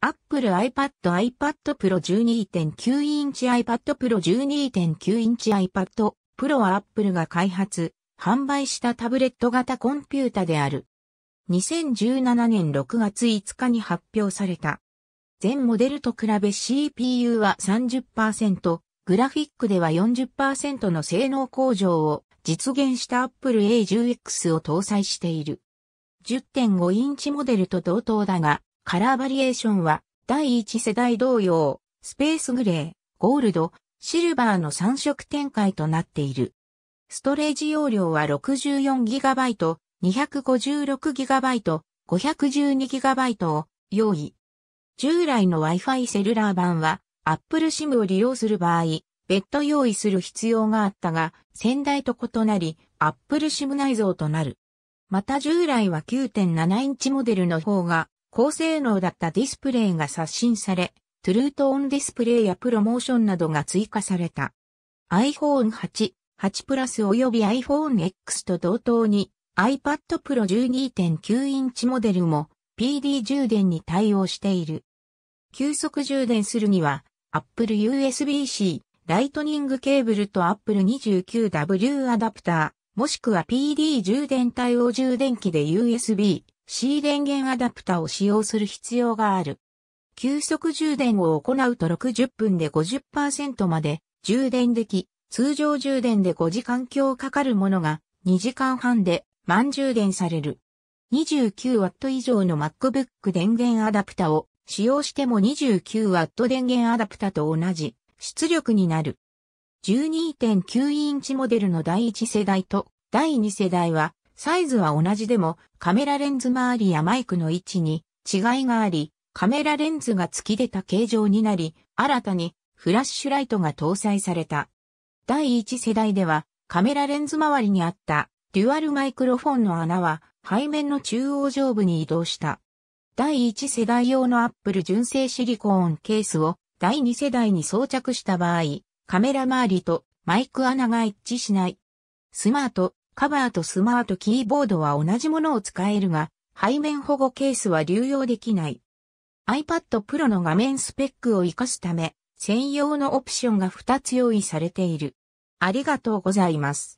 Apple iPad iPad Pro 12.9インチ iPad Pro 12.9インチ iPad Pro は Apple が開発、販売したタブレット型コンピュータである。2017年6月5日に発表された。全モデルと比べ CPU は30%、グラフィックでは40%の性能向上を実現した Apple A10X を搭載している。10.5インチモデルと同等だが、カラーバリエーションは、第1世代同様、スペースグレー、ゴールド、シルバーの3色展開となっている。ストレージ容量は 64GB、256GB、512GB を用意。従来の Wi-Fi セルラー版は Apple SIM を利用する場合、別途用意する必要があったが、先代と異なり Apple SIM 内蔵となる。また従来は9.7インチモデルの方が高性能だったディスプレイが刷新され、トゥルートオンディスプレイやプロモーションなどが追加された。iPhone 8、8プラス及び iPhone X と同等に iPad Pro 12.9インチモデルも PD 充電に対応している。急速充電するには Apple USB-C、ライトニングケーブルと Apple 29W アダプター、もしくは PD 充電対応充電器で USB、C 電源アダプタを使用する必要がある。急速充電を行うと60分で50%まで充電でき、通常充電で5時間強かかるものが2時間半で満充電される。29W 以上の MacBook 電源アダプタを使用しても 29W 電源アダプタと同じ出力になる。12.9インチモデルの第1世代と第2世代はサイズは同じでもカメラレンズ周りやマイクの位置に違いがあり、カメラレンズが突き出た形状になり、新たにフラッシュライトが搭載された。第1世代ではカメラレンズ周りにあったデュアルマイクロフォンの穴は背面の中央上部に移動した。第1世代用のアップル純正シリコーンケースを第2世代に装着した場合、カメラ周りとマイク穴が一致しない。スマートカバーとスマートキーボードは同じものを使えるが、背面保護ケースは流用できない。iPad Pro の画面スペックを活かすため、専用のオプションが2つ用意されている。ありがとうございます。